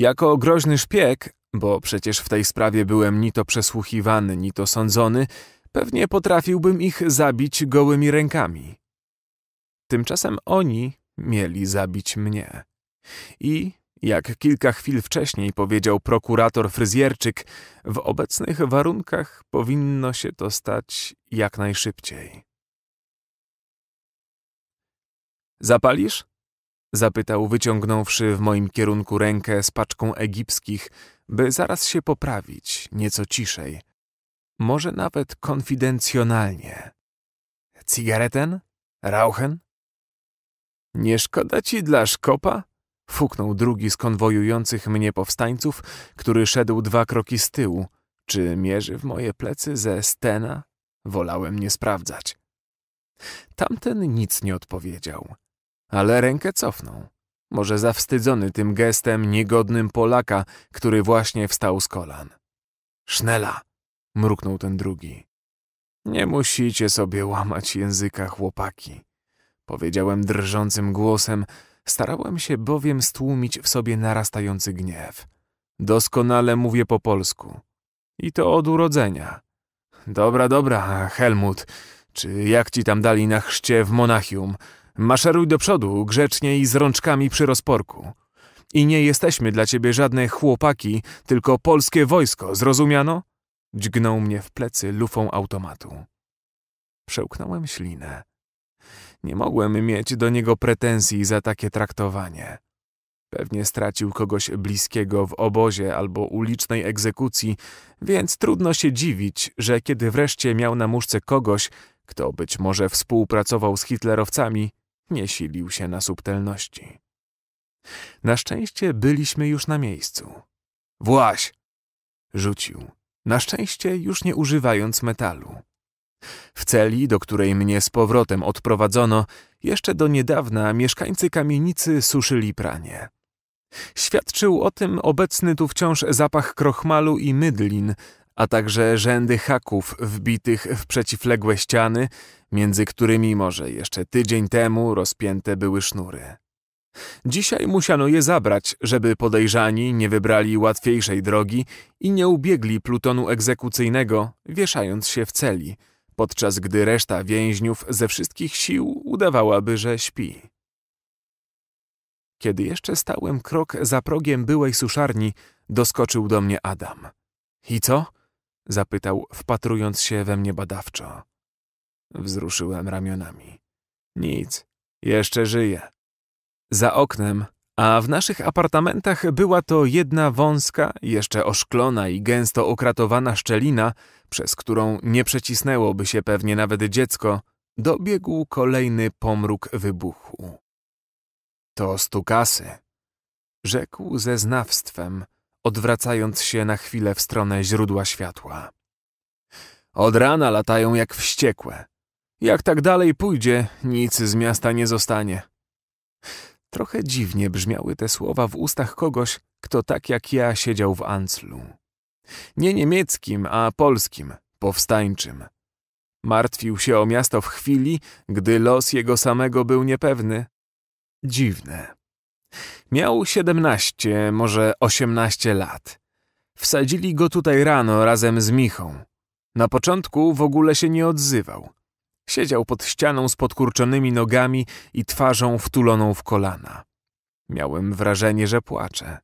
Jako groźny szpieg, bo przecież w tej sprawie byłem ni to przesłuchiwany, ni to sądzony, pewnie potrafiłbym ich zabić gołymi rękami. Tymczasem oni mieli zabić mnie. I, jak kilka chwil wcześniej powiedział prokurator Fryzjerczyk, w obecnych warunkach powinno się to stać jak najszybciej. Zapalisz? Zapytał, wyciągnąwszy w moim kierunku rękę z paczką egipskich, by zaraz się poprawić, nieco ciszej. Może nawet konfidencjonalnie. Cigareten? Rauchen? Nie szkoda ci dla szkopa? Fuknął drugi z konwojujących mnie powstańców, który szedł dwa kroki z tyłu. Czy mierzy w moje plecy ze Stena? Wolałem nie sprawdzać. Tamten nic nie odpowiedział ale rękę cofnął. Może zawstydzony tym gestem niegodnym Polaka, który właśnie wstał z kolan. Sznela! mruknął ten drugi. Nie musicie sobie łamać języka, chłopaki. Powiedziałem drżącym głosem, starałem się bowiem stłumić w sobie narastający gniew. Doskonale mówię po polsku. I to od urodzenia. Dobra, dobra, Helmut, czy jak ci tam dali na chrzcie w Monachium – Maszeruj do przodu, grzecznie i z rączkami przy rozporku. I nie jesteśmy dla ciebie żadne chłopaki, tylko polskie wojsko, zrozumiano? Dźgnął mnie w plecy lufą automatu. Przełknąłem ślinę. Nie mogłem mieć do niego pretensji za takie traktowanie. Pewnie stracił kogoś bliskiego w obozie albo ulicznej egzekucji, więc trudno się dziwić, że kiedy wreszcie miał na muszce kogoś, kto być może współpracował z hitlerowcami, nie silił się na subtelności. Na szczęście byliśmy już na miejscu. Właś! Rzucił, na szczęście już nie używając metalu. W celi, do której mnie z powrotem odprowadzono, jeszcze do niedawna mieszkańcy kamienicy suszyli pranie. Świadczył o tym obecny tu wciąż zapach krochmalu i mydlin, a także rzędy haków wbitych w przeciwległe ściany między którymi może jeszcze tydzień temu rozpięte były sznury. Dzisiaj musiano je zabrać, żeby podejrzani nie wybrali łatwiejszej drogi i nie ubiegli plutonu egzekucyjnego, wieszając się w celi, podczas gdy reszta więźniów ze wszystkich sił udawałaby, że śpi. Kiedy jeszcze stałem krok za progiem byłej suszarni, doskoczył do mnie Adam. I co? zapytał, wpatrując się we mnie badawczo. Wzruszyłem ramionami. Nic, jeszcze żyję. Za oknem, a w naszych apartamentach była to jedna wąska, jeszcze oszklona i gęsto okratowana szczelina, przez którą nie przecisnęłoby się pewnie nawet dziecko, dobiegł kolejny pomruk wybuchu. To stukasy, rzekł ze znawstwem, odwracając się na chwilę w stronę źródła światła. Od rana latają jak wściekłe. Jak tak dalej pójdzie, nic z miasta nie zostanie. Trochę dziwnie brzmiały te słowa w ustach kogoś, kto tak jak ja siedział w Anclu. Nie niemieckim, a polskim, powstańczym. Martwił się o miasto w chwili, gdy los jego samego był niepewny. Dziwne. Miał siedemnaście, może osiemnaście lat. Wsadzili go tutaj rano razem z Michą. Na początku w ogóle się nie odzywał. Siedział pod ścianą z podkurczonymi nogami i twarzą wtuloną w kolana. Miałem wrażenie, że płacze.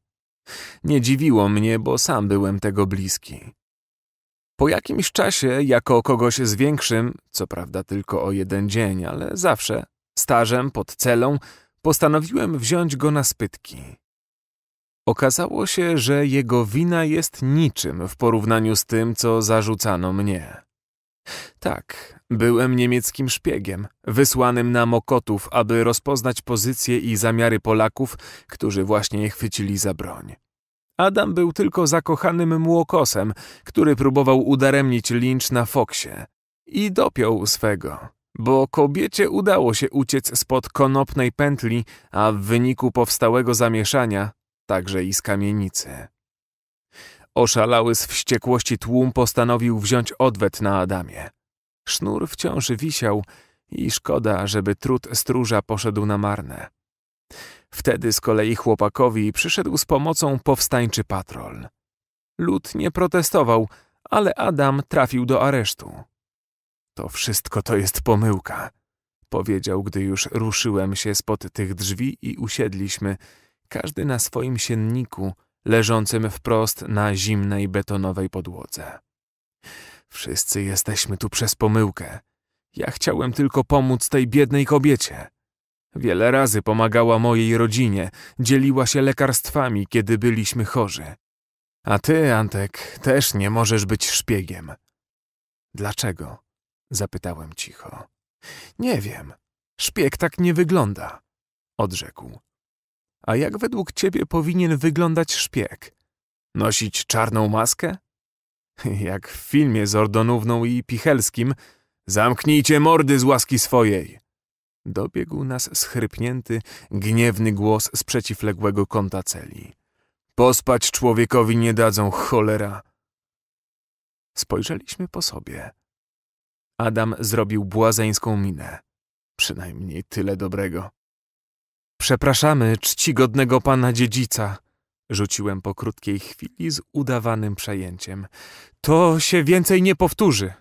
Nie dziwiło mnie, bo sam byłem tego bliski. Po jakimś czasie, jako kogoś z większym, co prawda tylko o jeden dzień, ale zawsze, starzem pod celą, postanowiłem wziąć go na spytki. Okazało się, że jego wina jest niczym w porównaniu z tym, co zarzucano mnie. Tak, Byłem niemieckim szpiegiem, wysłanym na Mokotów, aby rozpoznać pozycje i zamiary Polaków, którzy właśnie je chwycili za broń. Adam był tylko zakochanym młokosem, który próbował udaremnić lincz na Foksie. I dopiął swego, bo kobiecie udało się uciec spod konopnej pętli, a w wyniku powstałego zamieszania także i z kamienicy. Oszalały z wściekłości tłum postanowił wziąć odwet na Adamie. Sznur wciąż wisiał i szkoda, żeby trud stróża poszedł na marne. Wtedy z kolei chłopakowi przyszedł z pomocą powstańczy patrol. Lud nie protestował, ale Adam trafił do aresztu. To wszystko to jest pomyłka, powiedział, gdy już ruszyłem się spod tych drzwi i usiedliśmy, każdy na swoim sienniku, leżącym wprost na zimnej betonowej podłodze. Wszyscy jesteśmy tu przez pomyłkę. Ja chciałem tylko pomóc tej biednej kobiecie. Wiele razy pomagała mojej rodzinie, dzieliła się lekarstwami, kiedy byliśmy chorzy. A ty, Antek, też nie możesz być szpiegiem. Dlaczego? Zapytałem cicho. Nie wiem. Szpieg tak nie wygląda, odrzekł. A jak według ciebie powinien wyglądać szpieg? Nosić czarną maskę? Jak w filmie z Ordonówną i Pichelskim, zamknijcie mordy z łaski swojej. Dobiegł nas schrypnięty, gniewny głos z przeciwległego kąta celi. Pospać człowiekowi nie dadzą, cholera. Spojrzeliśmy po sobie. Adam zrobił błazeńską minę. Przynajmniej tyle dobrego. Przepraszamy czcigodnego pana dziedzica, Rzuciłem po krótkiej chwili z udawanym przejęciem. To się więcej nie powtórzy.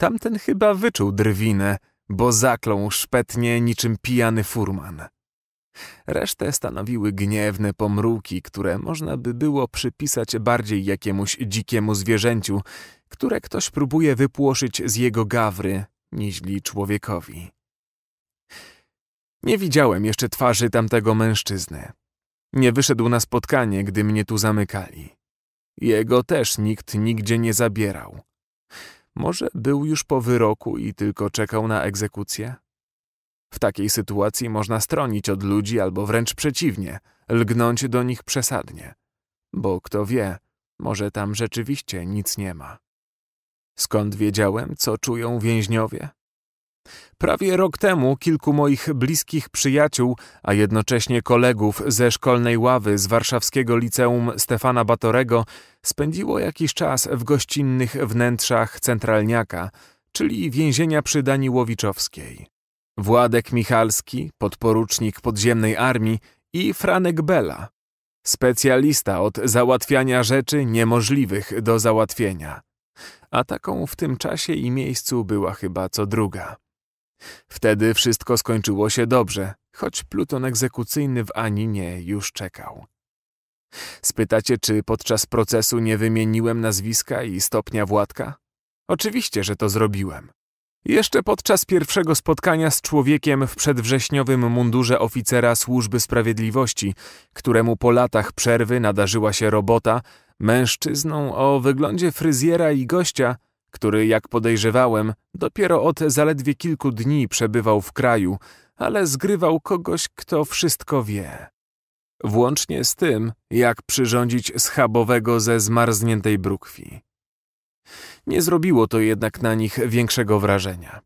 Tamten chyba wyczuł drwinę, bo zaklął szpetnie niczym pijany furman. Resztę stanowiły gniewne pomruki, które można by było przypisać bardziej jakiemuś dzikiemu zwierzęciu, które ktoś próbuje wypłoszyć z jego gawry, niźli człowiekowi. Nie widziałem jeszcze twarzy tamtego mężczyzny. Nie wyszedł na spotkanie, gdy mnie tu zamykali. Jego też nikt nigdzie nie zabierał. Może był już po wyroku i tylko czekał na egzekucję? W takiej sytuacji można stronić od ludzi albo wręcz przeciwnie, lgnąć do nich przesadnie. Bo kto wie, może tam rzeczywiście nic nie ma. Skąd wiedziałem, co czują więźniowie? Prawie rok temu kilku moich bliskich przyjaciół, a jednocześnie kolegów ze szkolnej ławy z warszawskiego liceum Stefana Batorego spędziło jakiś czas w gościnnych wnętrzach Centralniaka, czyli więzienia przy Danii Łowiczowskiej. Władek Michalski, podporucznik podziemnej armii i Franek Bela, specjalista od załatwiania rzeczy niemożliwych do załatwienia. A taką w tym czasie i miejscu była chyba co druga. Wtedy wszystko skończyło się dobrze, choć pluton egzekucyjny w Aninie już czekał. Spytacie, czy podczas procesu nie wymieniłem nazwiska i stopnia Władka? Oczywiście, że to zrobiłem. Jeszcze podczas pierwszego spotkania z człowiekiem w przedwrześniowym mundurze oficera Służby Sprawiedliwości, któremu po latach przerwy nadarzyła się robota, mężczyzną o wyglądzie fryzjera i gościa, który, jak podejrzewałem, dopiero od zaledwie kilku dni przebywał w kraju, ale zgrywał kogoś, kto wszystko wie. Włącznie z tym, jak przyrządzić schabowego ze zmarzniętej brukwi. Nie zrobiło to jednak na nich większego wrażenia.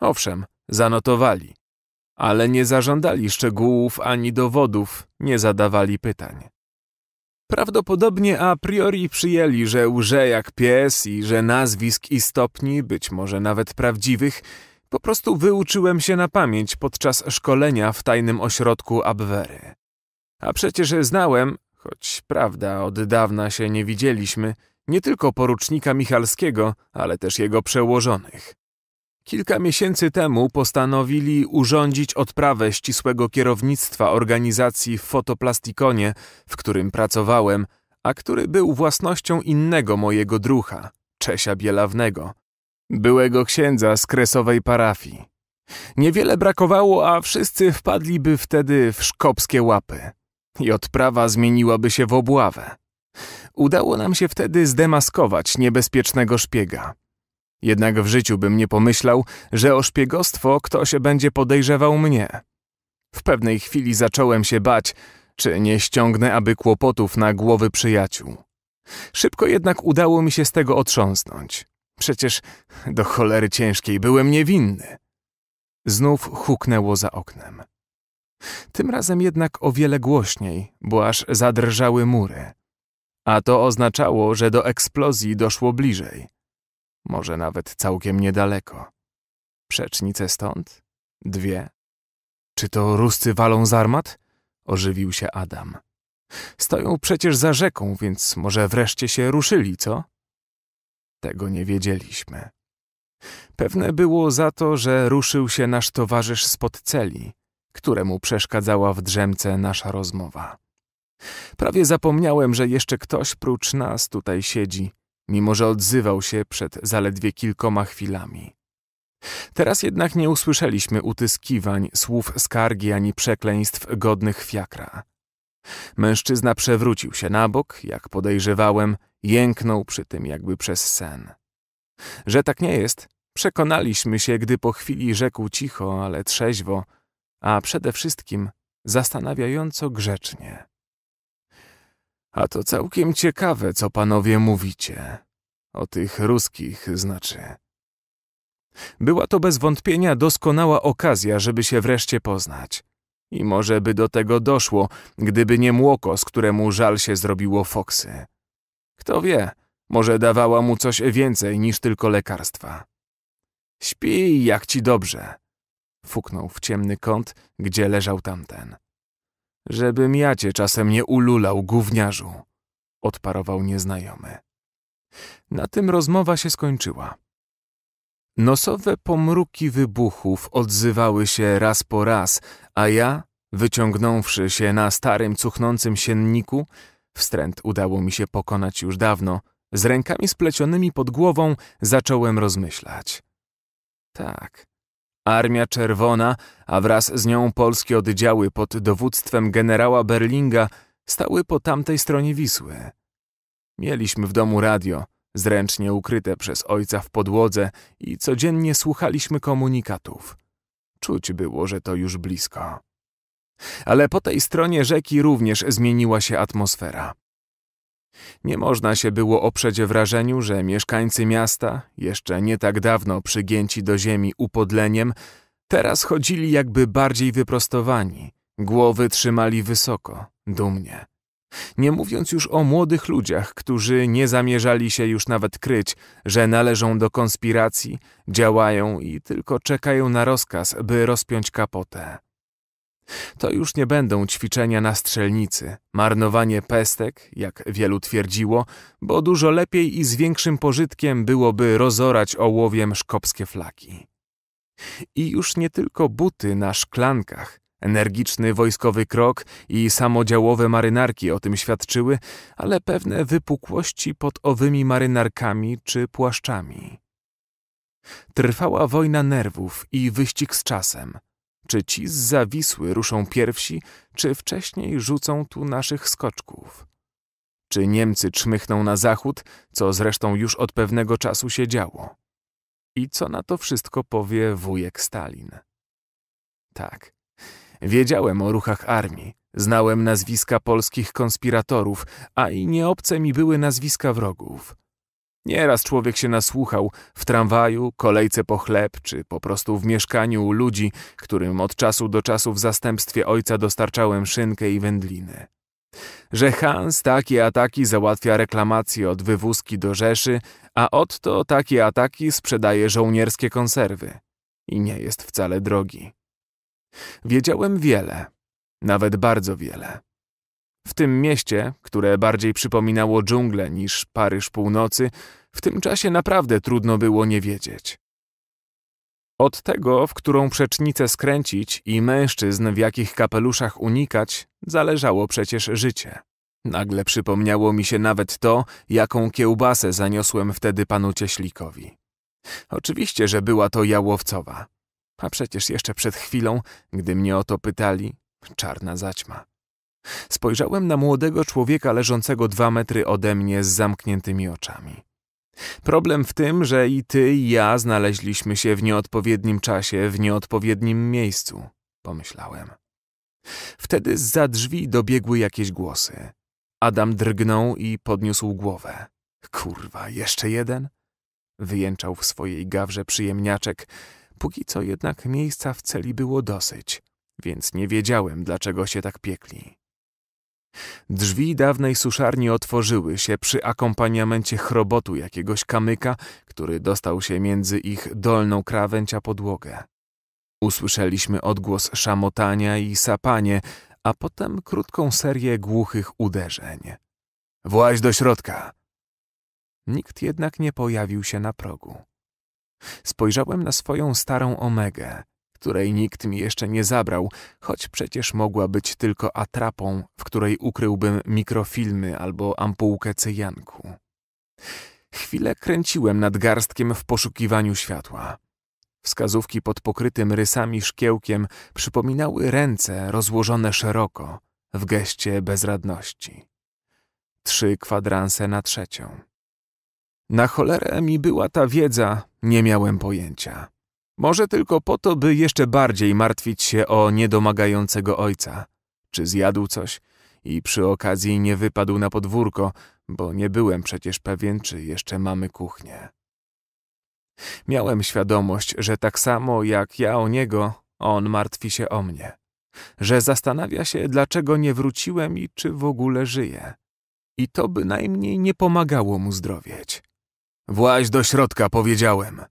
Owszem, zanotowali, ale nie zażądali szczegółów ani dowodów, nie zadawali pytań. Prawdopodobnie a priori przyjęli, że łże jak pies i że nazwisk i stopni, być może nawet prawdziwych, po prostu wyuczyłem się na pamięć podczas szkolenia w tajnym ośrodku Abwery. A przecież znałem, choć prawda, od dawna się nie widzieliśmy, nie tylko porucznika Michalskiego, ale też jego przełożonych. Kilka miesięcy temu postanowili urządzić odprawę ścisłego kierownictwa organizacji w Fotoplastikonie, w którym pracowałem, a który był własnością innego mojego drucha, Czesia Bielawnego, byłego księdza z kresowej parafii. Niewiele brakowało, a wszyscy wpadliby wtedy w szkopskie łapy i odprawa zmieniłaby się w obławę. Udało nam się wtedy zdemaskować niebezpiecznego szpiega – jednak w życiu bym nie pomyślał, że o szpiegostwo ktoś będzie podejrzewał mnie. W pewnej chwili zacząłem się bać, czy nie ściągnę aby kłopotów na głowy przyjaciół. Szybko jednak udało mi się z tego otrząsnąć. Przecież do cholery ciężkiej byłem niewinny. Znów huknęło za oknem. Tym razem jednak o wiele głośniej, bo aż zadrżały mury. A to oznaczało, że do eksplozji doszło bliżej może nawet całkiem niedaleko. Przecznice stąd? Dwie? Czy to Ruscy walą z armat? Ożywił się Adam. Stoją przecież za rzeką, więc może wreszcie się ruszyli, co? Tego nie wiedzieliśmy. Pewne było za to, że ruszył się nasz towarzysz spod celi, któremu przeszkadzała w drzemce nasza rozmowa. Prawie zapomniałem, że jeszcze ktoś prócz nas tutaj siedzi mimo że odzywał się przed zaledwie kilkoma chwilami. Teraz jednak nie usłyszeliśmy utyskiwań, słów skargi ani przekleństw godnych fiakra. Mężczyzna przewrócił się na bok, jak podejrzewałem, jęknął przy tym jakby przez sen. Że tak nie jest, przekonaliśmy się, gdy po chwili rzekł cicho, ale trzeźwo, a przede wszystkim zastanawiająco grzecznie. A to całkiem ciekawe, co panowie mówicie. O tych ruskich, znaczy. Była to bez wątpienia doskonała okazja, żeby się wreszcie poznać. I może by do tego doszło, gdyby nie młoko, z któremu żal się zrobiło Foksy. Kto wie, może dawała mu coś więcej niż tylko lekarstwa. Śpi, jak ci dobrze. Fuknął w ciemny kąt, gdzie leżał tamten. Żebym ja cię czasem nie ululał, gówniarzu, odparował nieznajomy. Na tym rozmowa się skończyła. Nosowe pomruki wybuchów odzywały się raz po raz, a ja, wyciągnąwszy się na starym, cuchnącym sienniku, wstręt udało mi się pokonać już dawno, z rękami splecionymi pod głową zacząłem rozmyślać. Tak, Armia Czerwona, a wraz z nią polskie oddziały pod dowództwem generała Berlinga stały po tamtej stronie Wisły. Mieliśmy w domu radio, zręcznie ukryte przez ojca w podłodze i codziennie słuchaliśmy komunikatów. Czuć było, że to już blisko. Ale po tej stronie rzeki również zmieniła się atmosfera. Nie można się było oprzeć wrażeniu, że mieszkańcy miasta, jeszcze nie tak dawno przygięci do ziemi upodleniem, teraz chodzili jakby bardziej wyprostowani, głowy trzymali wysoko, dumnie. Nie mówiąc już o młodych ludziach, którzy nie zamierzali się już nawet kryć, że należą do konspiracji, działają i tylko czekają na rozkaz, by rozpiąć kapotę. To już nie będą ćwiczenia na strzelnicy, marnowanie pestek, jak wielu twierdziło, bo dużo lepiej i z większym pożytkiem byłoby rozorać ołowiem szkopskie flaki. I już nie tylko buty na szklankach, energiczny wojskowy krok i samodziałowe marynarki o tym świadczyły, ale pewne wypukłości pod owymi marynarkami czy płaszczami. Trwała wojna nerwów i wyścig z czasem – czy ci z zawisły ruszą pierwsi, czy wcześniej rzucą tu naszych skoczków? Czy Niemcy czmychną na zachód, co zresztą już od pewnego czasu się działo? I co na to wszystko powie wujek Stalin? Tak. Wiedziałem o ruchach armii, znałem nazwiska polskich konspiratorów, a i nieobce mi były nazwiska wrogów. Nieraz człowiek się nasłuchał w tramwaju, kolejce po chleb, czy po prostu w mieszkaniu u ludzi, którym od czasu do czasu w zastępstwie ojca dostarczałem szynkę i wędlinę. Że Hans takie ataki załatwia reklamacje od wywózki do Rzeszy, a Otto takie ataki sprzedaje żołnierskie konserwy. I nie jest wcale drogi. Wiedziałem wiele, nawet bardzo wiele. W tym mieście, które bardziej przypominało dżunglę niż Paryż Północy, w tym czasie naprawdę trudno było nie wiedzieć. Od tego, w którą przecznicę skręcić i mężczyzn, w jakich kapeluszach unikać, zależało przecież życie. Nagle przypomniało mi się nawet to, jaką kiełbasę zaniosłem wtedy panu Cieślikowi. Oczywiście, że była to jałowcowa. A przecież jeszcze przed chwilą, gdy mnie o to pytali, czarna zaćma. Spojrzałem na młodego człowieka leżącego dwa metry ode mnie z zamkniętymi oczami. Problem w tym, że i ty, i ja znaleźliśmy się w nieodpowiednim czasie, w nieodpowiednim miejscu, pomyślałem. Wtedy za drzwi dobiegły jakieś głosy. Adam drgnął i podniósł głowę. Kurwa, jeszcze jeden? Wyjęczał w swojej gawrze przyjemniaczek. Póki co jednak miejsca w celi było dosyć, więc nie wiedziałem, dlaczego się tak piekli. Drzwi dawnej suszarni otworzyły się przy akompaniamencie chrobotu jakiegoś kamyka, który dostał się między ich dolną krawędź a podłogę. Usłyszeliśmy odgłos szamotania i sapanie, a potem krótką serię głuchych uderzeń. Właź do środka! Nikt jednak nie pojawił się na progu. Spojrzałem na swoją starą omegę której nikt mi jeszcze nie zabrał, choć przecież mogła być tylko atrapą, w której ukryłbym mikrofilmy albo ampułkę cyjanku. Chwilę kręciłem nad garstkiem w poszukiwaniu światła. Wskazówki pod pokrytym rysami szkiełkiem przypominały ręce rozłożone szeroko, w geście bezradności. Trzy kwadranse na trzecią. Na cholerę mi była ta wiedza, nie miałem pojęcia. Może tylko po to, by jeszcze bardziej martwić się o niedomagającego ojca. Czy zjadł coś i przy okazji nie wypadł na podwórko, bo nie byłem przecież pewien, czy jeszcze mamy kuchnię. Miałem świadomość, że tak samo jak ja o niego, on martwi się o mnie. Że zastanawia się, dlaczego nie wróciłem i czy w ogóle żyję. I to bynajmniej nie pomagało mu zdrowieć. Właź do środka, powiedziałem –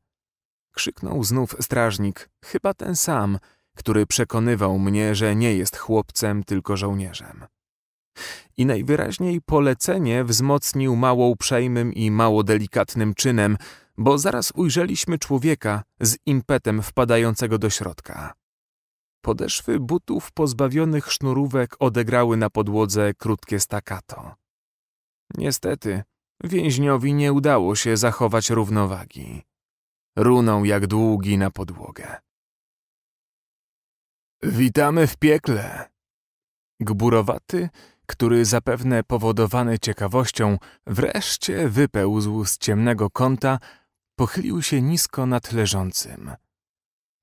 Krzyknął znów strażnik, chyba ten sam, który przekonywał mnie, że nie jest chłopcem, tylko żołnierzem. I najwyraźniej polecenie wzmocnił mało uprzejmym i mało delikatnym czynem, bo zaraz ujrzeliśmy człowieka z impetem wpadającego do środka. Podeszwy butów pozbawionych sznurówek odegrały na podłodze krótkie stakato. Niestety, więźniowi nie udało się zachować równowagi runął jak długi na podłogę. Witamy w piekle! Gburowaty, który zapewne powodowany ciekawością, wreszcie wypełzł z ciemnego kąta, pochylił się nisko nad leżącym.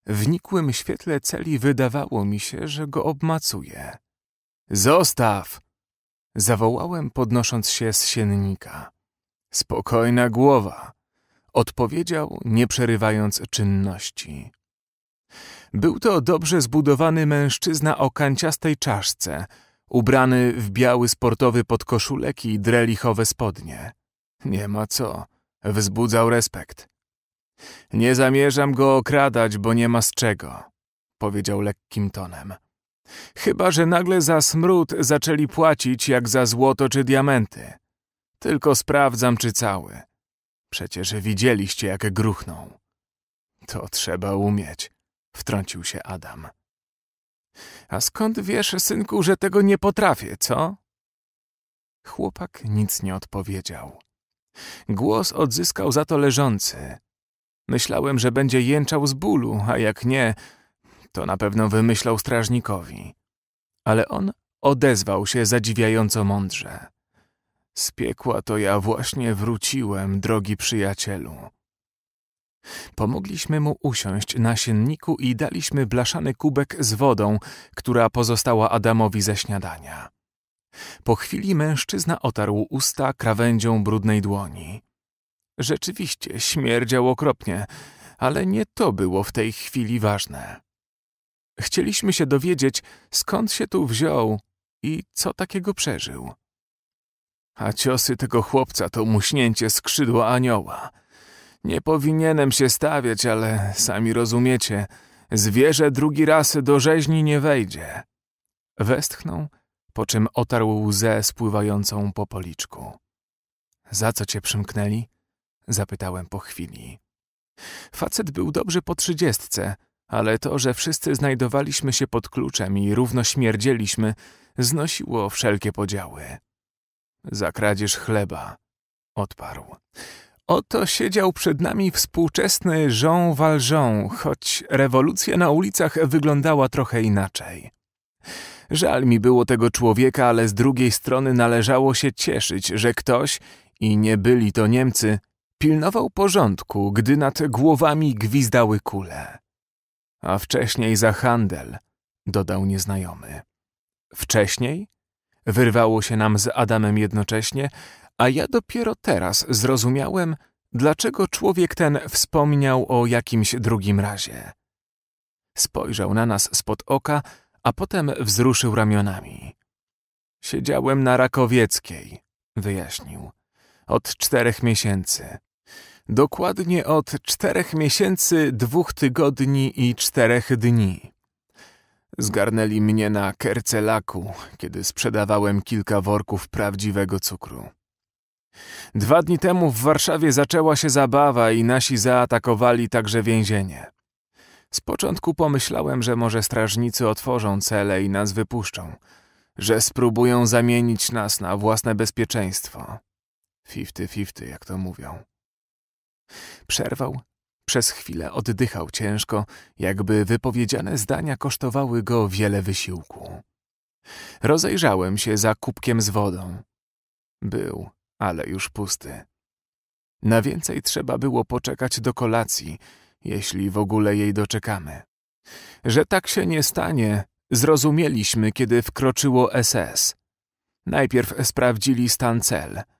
W nikłym świetle celi wydawało mi się, że go obmacuje. Zostaw! Zawołałem, podnosząc się z siennika. Spokojna głowa. Odpowiedział, nie przerywając czynności. Był to dobrze zbudowany mężczyzna o kanciastej czaszce, ubrany w biały sportowy podkoszulek i drelichowe spodnie. Nie ma co, wzbudzał respekt. Nie zamierzam go okradać, bo nie ma z czego, powiedział lekkim tonem. Chyba, że nagle za smród zaczęli płacić jak za złoto czy diamenty. Tylko sprawdzam, czy cały. Przecież widzieliście, jak gruchną. To trzeba umieć, wtrącił się Adam. A skąd wiesz, synku, że tego nie potrafię, co? Chłopak nic nie odpowiedział. Głos odzyskał za to leżący. Myślałem, że będzie jęczał z bólu, a jak nie, to na pewno wymyślał strażnikowi. Ale on odezwał się zadziwiająco mądrze. Z piekła to ja właśnie wróciłem, drogi przyjacielu. Pomogliśmy mu usiąść na sienniku i daliśmy blaszany kubek z wodą, która pozostała Adamowi ze śniadania. Po chwili mężczyzna otarł usta krawędzią brudnej dłoni. Rzeczywiście śmierdział okropnie, ale nie to było w tej chwili ważne. Chcieliśmy się dowiedzieć, skąd się tu wziął i co takiego przeżył a ciosy tego chłopca to muśnięcie skrzydła anioła. Nie powinienem się stawiać, ale sami rozumiecie, zwierzę drugi raz do rzeźni nie wejdzie. Westchnął, po czym otarł łzę spływającą po policzku. Za co cię przymknęli? Zapytałem po chwili. Facet był dobrze po trzydziestce, ale to, że wszyscy znajdowaliśmy się pod kluczem i równo śmierdzieliśmy, znosiło wszelkie podziały. Za kradzież chleba, odparł. Oto siedział przed nami współczesny Jean Valjean, choć rewolucja na ulicach wyglądała trochę inaczej. Żal mi było tego człowieka, ale z drugiej strony należało się cieszyć, że ktoś, i nie byli to Niemcy, pilnował porządku, gdy nad głowami gwizdały kule. A wcześniej za handel, dodał nieznajomy. Wcześniej? Wyrwało się nam z Adamem jednocześnie, a ja dopiero teraz zrozumiałem, dlaczego człowiek ten wspomniał o jakimś drugim razie. Spojrzał na nas spod oka, a potem wzruszył ramionami. Siedziałem na Rakowieckiej, wyjaśnił. Od czterech miesięcy. Dokładnie od czterech miesięcy, dwóch tygodni i czterech dni. Zgarnęli mnie na Kercelaku, kiedy sprzedawałem kilka worków prawdziwego cukru. Dwa dni temu w Warszawie zaczęła się zabawa i nasi zaatakowali także więzienie. Z początku pomyślałem, że może strażnicy otworzą cele i nas wypuszczą, że spróbują zamienić nas na własne bezpieczeństwo. Fifty-fifty, jak to mówią. Przerwał przez chwilę oddychał ciężko, jakby wypowiedziane zdania kosztowały go wiele wysiłku. Rozejrzałem się za kubkiem z wodą. Był, ale już pusty. Na więcej trzeba było poczekać do kolacji, jeśli w ogóle jej doczekamy. Że tak się nie stanie, zrozumieliśmy, kiedy wkroczyło SS. Najpierw sprawdzili stan cel –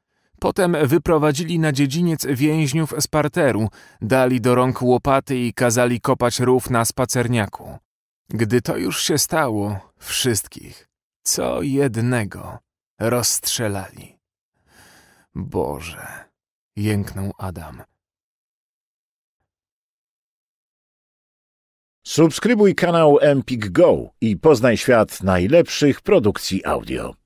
Potem wyprowadzili na dziedziniec więźniów z parteru, dali do rąk łopaty i kazali kopać rów na spacerniaku. Gdy to już się stało, wszystkich, co jednego, rozstrzelali. Boże, jęknął Adam. Subskrybuj kanał Empik Go i poznaj świat najlepszych produkcji audio.